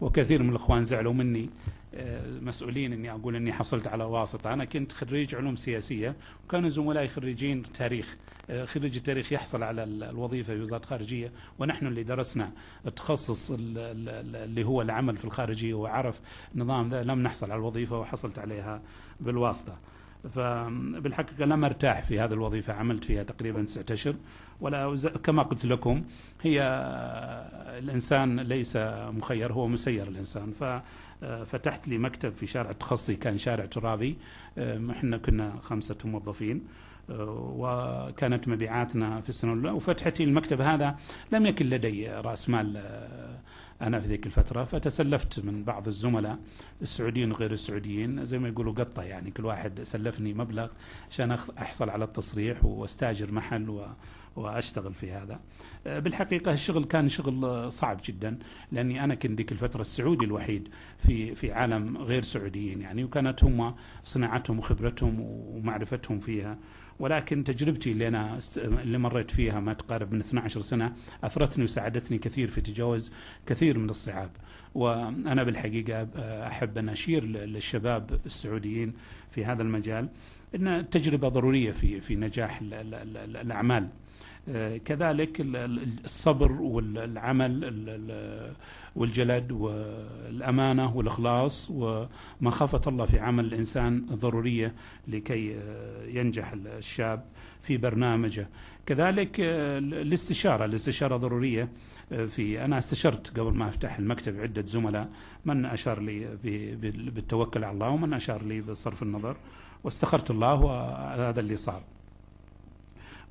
وكثير من الإخوان زعلوا مني آه، مسؤولين اني اقول اني حصلت على واسطه، انا كنت خريج علوم سياسيه وكانوا زملائي خريجين تاريخ، آه، خريج التاريخ يحصل على الوظيفه في وزاره الخارجيه ونحن اللي درسنا التخصص اللي هو العمل في الخارجيه وعرف نظام ذا لم نحصل على الوظيفه وحصلت عليها بالواسطه. فبالحقيقه لم ارتاح في هذه الوظيفه عملت فيها تقريبا تسعة اشهر ولا كما قلت لكم هي الانسان ليس مخير هو مسير الانسان ففتحت لي مكتب في شارع تخصصي كان شارع ترابي احنا كنا خمسه موظفين أه، وكانت مبيعاتنا في السنه الاولى وفتحتي المكتب هذا لم يكن لدي راس مال أه، أنا في ذيك الفترة فتسلفت من بعض الزملاء السعوديين وغير السعوديين زي ما يقولوا قطة يعني كل واحد سلفني مبلغ عشان أحصل على التصريح واستاجر محل و واشتغل في هذا أه، بالحقيقه الشغل كان شغل صعب جدا لاني انا كنت ذيك الفتره السعودي الوحيد في في عالم غير سعوديين يعني وكانت هم صناعتهم وخبرتهم ومعرفتهم فيها ولكن تجربتي اللي انا اللي مريت فيها ما تقارب من 12 سنه اثرتني وساعدتني كثير في تجاوز كثير من الصعاب وانا بالحقيقه آه، احب ان اشير للشباب السعوديين في هذا المجال ان التجربه ضروريه في في نجاح الاعمال كذلك الصبر والعمل والجلد والأمانة والإخلاص ومخافة الله في عمل الإنسان ضرورية لكي آه، ينجح الشاب في برنامجه كذلك آه، الاستشارة الاستشارة ضرورية آه، في أنا استشرت قبل ما أفتح المكتب عدة زملاء من أشار لي بالتوكل على الله ومن أشار لي بصرف النظر واستخرت الله وهذا اللي صار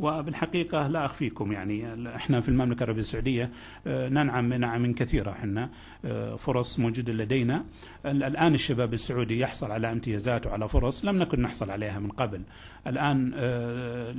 وبالحقيقة لا أخفيكم يعني إحنا في المملكة العربية السعودية آه، ننعم نعم كثيرة إحنا آه، فرص موجودة لدينا الآن الشباب السعودي يحصل على امتيازات وعلى فرص لم نكن نحصل عليها من قبل الآن آه،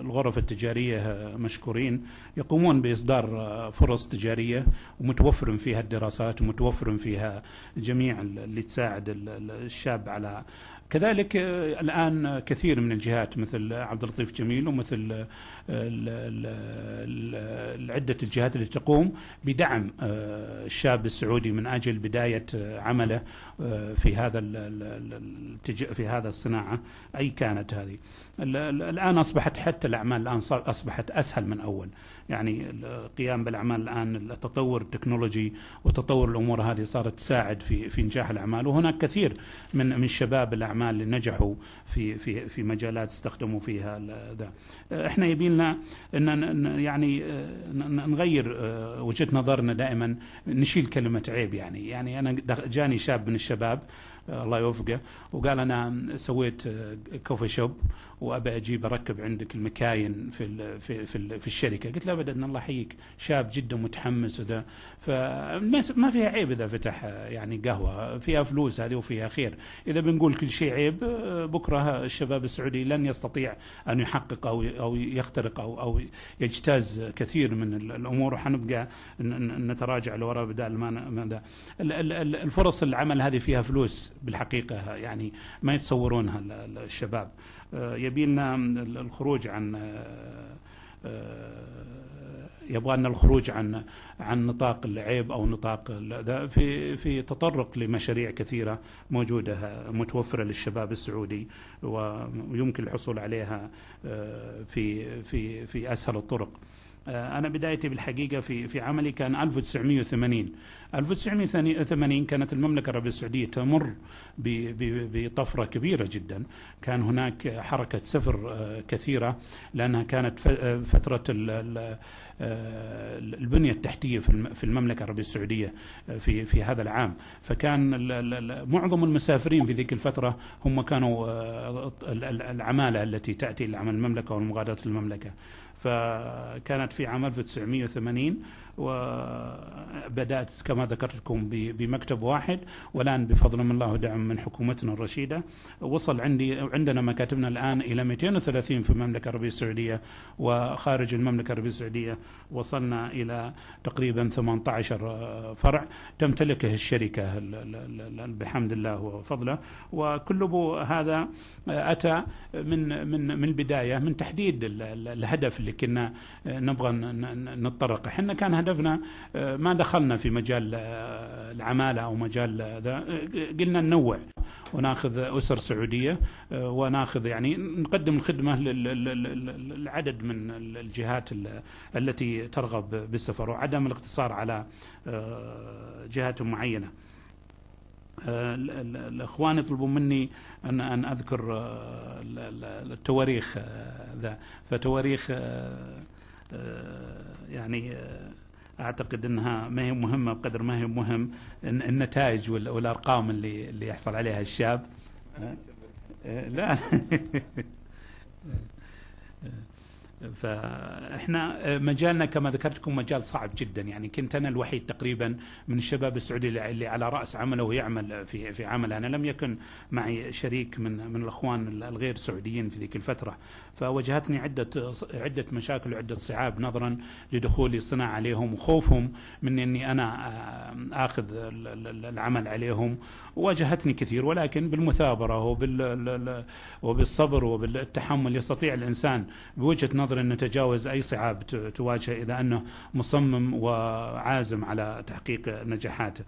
الغرف التجارية مشكورين يقومون بإصدار فرص تجارية ومتوفر فيها الدراسات ومتوفر فيها جميع اللي تساعد الشاب على كذلك آه، الآن كثير من الجهات مثل عبد اللطيف جميل ومثل آه، عدة الجهات التي تقوم بدعم آه، الشاب السعودي من أجل بداية عمله في هذا في هذا الصناعة أي كانت هذه الآن أصبحت حتى الأعمال الآن أصبحت أسهل من أول يعني القيام بالأعمال الآن التطور التكنولوجي وتطور الأمور هذه صارت تساعد في في نجاح الأعمال وهناك كثير من من شباب الأعمال الاعمال اللي نجحوا في في في مجالات استخدموا فيها ده آه، احنا يبيلنا ان يعني آه، نغير آه، وجهه نظرنا دائما نشيل كلمه عيب يعني يعني انا جاني شاب من الشباب آه، الله يوفقه وقال انا سويت آه، كوفي شوب وابى اجيب اركب عندك المكاين في في في, في الشركه قلت له ابدا الله يحييك شاب جدا متحمس وذا فما فيها عيب اذا فتح آه، يعني قهوه فيها فلوس هذه وفيها خير اذا بنقول كل شيء عيب بكره الشباب السعودي لن يستطيع ان يحقق او او يخترق او او يجتاز كثير من الامور وحنبقى نتراجع لورا بدال ما ماذا الفرص العمل هذه فيها فلوس بالحقيقة يعني ما يتصورونها الشباب آه، يبيلنا الخروج عن آه، آه، يبغى لنا الخروج عن عن نطاق العيب او نطاق في في تطرق لمشاريع كثيره موجوده متوفره للشباب السعودي ويمكن الحصول عليها في في في اسهل الطرق. آه، أنا بدايتي بالحقيقة في في عملي كان 1980 1980 كانت المملكة العربية السعودية تمر بطفرة كبيرة جدا كان هناك حركة سفر آه، كثيرة لأنها كانت آه، فترة آه، البنية التحتية في المملكة العربية السعودية آه، في في هذا العام فكان معظم المسافرين في ذيك الفترة هم كانوا آه، العمالة التي تأتي لعمل المملكة والمغادرة المملكة فكانت في عام 1980 وبدأت كما ذكرت لكم بمكتب واحد والآن بفضل من الله ودعم من حكومتنا الرشيدة وصل عندي عندنا مكاتبنا الآن إلى 230 في المملكة العربية السعودية وخارج المملكة العربية السعودية وصلنا إلى تقريبا 18 فرع تمتلكه الشركة بحمد الله وفضله وكل هذا أتى من من من البداية من تحديد الهدف اللي كنا نبغى نتطرق احنا كان هدفنا آه، ما دخلنا في مجال آه، العمالة أو مجال ذا آه، قلنا ننوع وناخذ اسر سعوديه وناخذ يعني نقدم الخدمه للعدد من الجهات التي التي ترغب بالسفر وعدم الاقتصار على آه، جهات معينة آه، الإخوان يطلبون مني أن أن أذكر آه، التواريخ ذا فتواريخ يعني اعتقد انها ما هي مهمه بقدر ما هي مهم النتائج والارقام اللي اللي يحصل عليها الشاب لا فاحنا مجالنا كما ذكرت لكم مجال صعب جدا يعني كنت انا الوحيد تقريبا من الشباب السعودي اللي على راس عمله ويعمل في في عمله انا لم يكن معي شريك من من الاخوان الغير سعوديين في ذيك الفتره فواجهتني عده عده مشاكل وعده صعاب نظرا لدخولي الصناعه عليهم وخوفهم من اني انا آه، اخذ العمل عليهم واجهتني كثير ولكن بالمثابره وبال وبالصبر وبالتحمل يستطيع الانسان بوجهه نظر نظري أن نتجاوز أي صعاب تواجهه إذا أنه مصمم وعازم على تحقيق نجاحاته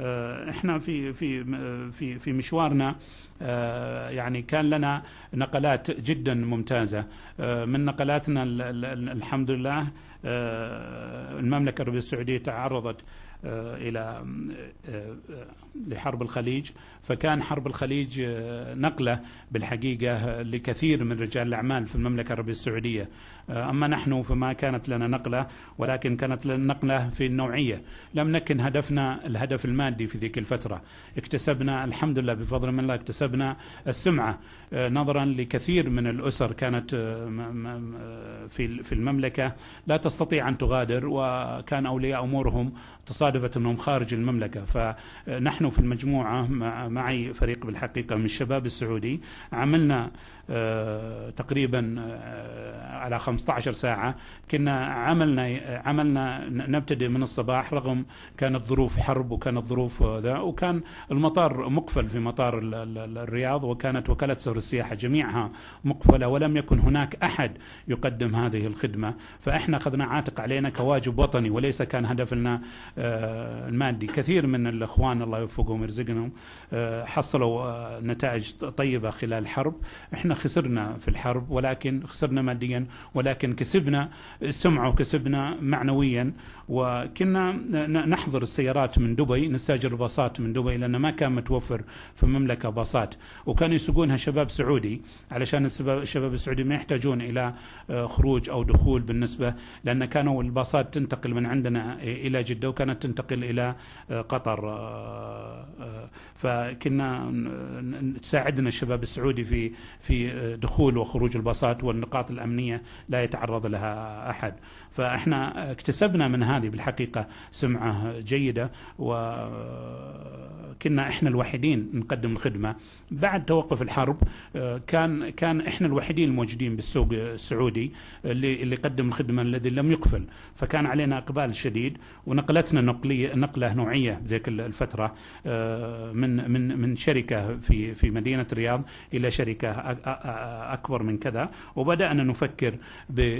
آه، احنا في في في في مشوارنا آه، يعني كان لنا نقلات جدا ممتازه آه، من نقلاتنا الحمد لله المملكه العربيه السعوديه تعرضت الى لحرب الخليج فكان حرب الخليج آه، نقلة بالحقيقة آه، لكثير من رجال الأعمال في المملكة العربية السعودية آه، أما نحن فما كانت لنا نقلة ولكن كانت لنا نقلة في النوعية لم نكن هدفنا الهدف المادي في ذيك الفترة اكتسبنا الحمد لله بفضل من الله اكتسبنا السمعة نظرا لكثير من الأسر كانت في في المملكة لا تستطيع أن تغادر وكان أولياء أمورهم تصادفت أنهم خارج المملكة فنحن كانوا في المجموعة معي فريق بالحقيقة من الشباب السعودي عملنا آه، تقريبا آه، على 15 ساعة كنا عملنا عملنا نبتدي من الصباح رغم كانت ظروف حرب وكانت ظروف ذا وكان المطار مقفل في مطار الرياض وكانت وكالة سفر السياحة جميعها مقفلة ولم يكن هناك أحد يقدم هذه الخدمة فإحنا أخذنا عاتق علينا كواجب وطني وليس كان هدفنا آه، المادي كثير من الإخوان الله يوفقهم ويرزقهم آه، حصلوا آه، نتائج طيبة خلال الحرب إحنا خسرنا في الحرب ولكن خسرنا ماديا ولكن كسبنا سمعة وكسبنا معنويا وكنا نحضر السيارات من دبي نستاجر الباصات من دبي لأن ما كان متوفر في المملكة باصات وكانوا يسوقونها شباب سعودي علشان الشباب السعودي ما يحتاجون إلى آه، خروج أو دخول بالنسبة لأن كانوا الباصات تنتقل من عندنا آه، إلى جدة وكانت تنتقل إلى آه، قطر فكنا تساعدنا الشباب السعودي في في دخول وخروج الباصات والنقاط الأمنية لا يتعرض لها أحد فإحنا اكتسبنا من هذه بالحقيقة سمعة جيدة وكنا احنا الوحيدين نقدم الخدمه بعد توقف الحرب كان كان احنا الوحيدين الموجودين بالسوق السعودي اللي اللي قدم الخدمه الذي لم يقفل فكان علينا اقبال شديد ونقلتنا نقليه نقله نوعيه ذيك الفتره من من من شركه في في مدينه الرياض الى شركه اكبر من كذا وبدانا نفكر نفكر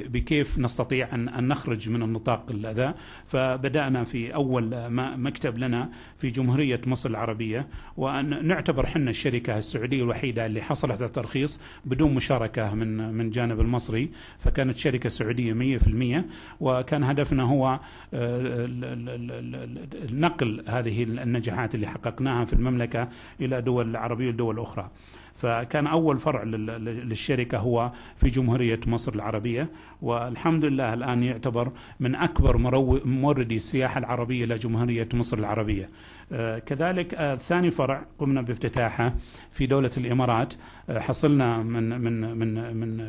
بكيف نستطيع أن نخرج من النطاق الأذى فبدأنا في أول مكتب لنا في جمهورية مصر العربية وأن نعتبر حنا الشركة السعودية الوحيدة اللي حصلت على ترخيص بدون مشاركة من من جانب المصري فكانت شركة سعودية 100% وكان هدفنا هو آه، نقل هذه النجاحات اللي حققناها في المملكة إلى دول عربية ودول أخرى فكان أول فرع للشركة هو في جمهورية مصر العربية والحمد لله الآن يعتبر من أكبر موردي السياحة العربية لجمهورية مصر العربية آه، كذلك آه، ثاني فرع قمنا بافتتاحه في دولة الإمارات آه، حصلنا من من من من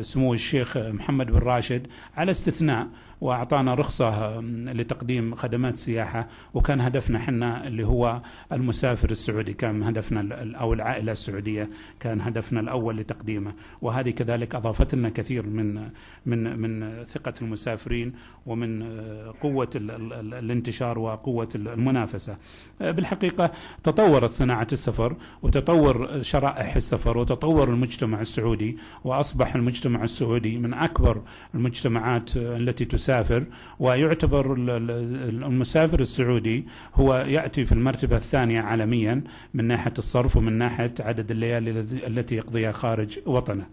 سمو الشيخ محمد بن راشد على استثناء واعطانا رخصه لتقديم خدمات سياحه وكان هدفنا احنا اللي هو المسافر السعودي كان هدفنا او العائله السعوديه كان هدفنا الاول لتقديمه وهذه كذلك اضافت لنا كثير من من من ثقه المسافرين ومن آه، قوه الانتشار وقوه المنافسه آه، بالحقيقه تطورت صناعه السفر وتطور شرائح السفر وتطور المجتمع السعودي واصبح المجتمع المجتمع السعودي من أكبر المجتمعات التي تسافر ويعتبر المسافر السعودي هو يأتي في المرتبة الثانية عالميا من ناحية الصرف ومن ناحية عدد الليالي التي يقضيها خارج وطنه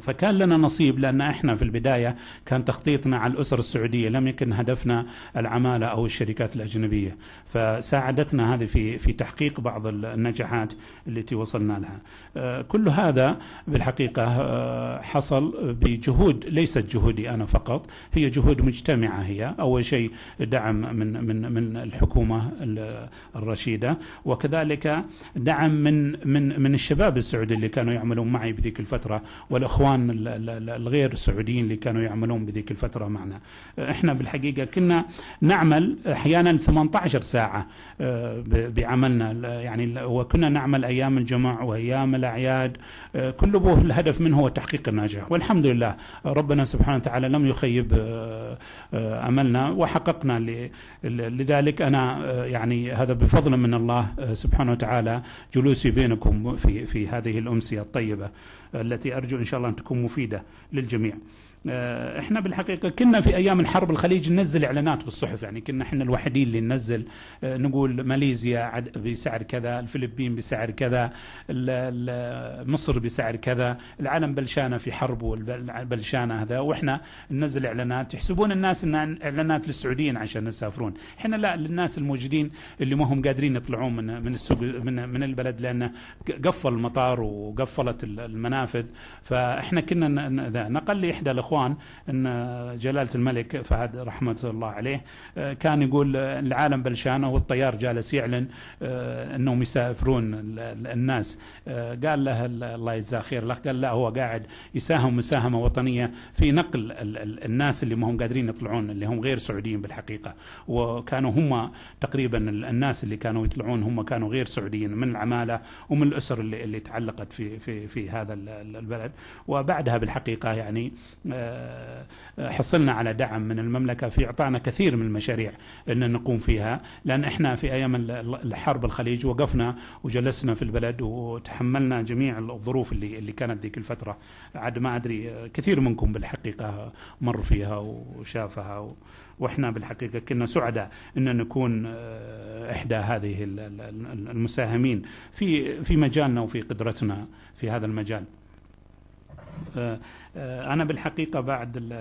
فكان لنا نصيب لأن إحنا في البداية كان تخطيطنا على الأسر السعودية لم يكن هدفنا العمالة أو الشركات الأجنبية فساعدتنا هذه في في تحقيق بعض النجاحات التي وصلنا لها آه، كل هذا بالحقيقة آه، حصل بجهود ليست جهودي أنا فقط هي جهود مجتمعة هي أول شيء دعم من من من الحكومة الرشيدة وكذلك دعم من من من الشباب السعودي اللي كانوا يعملون معي بذيك الفترة ولا الإخوان الغير سعوديين اللي كانوا يعملون بذيك الفترة معنا آه، إحنا بالحقيقة كنا نعمل أحيانا 18 ساعة آه، بعملنا يعني وكنا نعمل أيام الجمع وأيام الأعياد آه، كل به الهدف منه هو تحقيق النجاح والحمد لله ربنا سبحانه وتعالى لم يخيب أملنا وحققنا لذلك أنا يعني هذا بفضل من الله سبحانه وتعالى جلوسي بينكم في في هذه الأمسية الطيبة التي أرجو إن شاء شاء الله أن تكون مفيدة للجميع آه، احنا بالحقيقه كنا في ايام الحرب الخليج ننزل اعلانات بالصحف يعني كنا احنا الوحيدين اللي ننزل آه، نقول ماليزيا بسعر كذا، الفلبين بسعر كذا، مصر بسعر كذا، العالم بلشانه في حرب والبلشانه هذا واحنا ننزل اعلانات يحسبون الناس ان اعلانات للسعوديين عشان يسافرون، احنا لا للناس الموجودين اللي ما هم قادرين يطلعون من من السوق من من البلد لانه قفل المطار وقفلت المنافذ فاحنا كنا نقل لي احدى الاخوه الاخوان ان جلاله الملك فهد رحمه الله عليه آه، كان يقول آه، العالم بلشانه والطيار جالس يعلن آه، انهم يسافرون الناس قال له الله يجزاه خير الاخ قال لا هو قاعد يساهم مساهمه وطنيه في نقل الناس اللي ما هم قادرين يطلعون اللي هم غير سعوديين بالحقيقه وكانوا هم تقريبا الناس اللي كانوا يطلعون هم كانوا غير سعوديين من العماله ومن الاسر اللي, اللي تعلقت في في في هذا البلد وبعدها بالحقيقه يعني آه، حصلنا على دعم من المملكة في إعطائنا كثير من المشاريع أن نقوم فيها لأن إحنا في أيام الحرب الخليج وقفنا وجلسنا في البلد وتحملنا جميع الظروف اللي اللي كانت ذيك الفترة عاد ما أدري كثير منكم بالحقيقة مر فيها وشافها و واحنا بالحقيقه كنا سعداء ان نكون آه، احدى هذه المساهمين في في مجالنا وفي قدرتنا في هذا المجال. آه، آه، أنا بالحقيقة بعد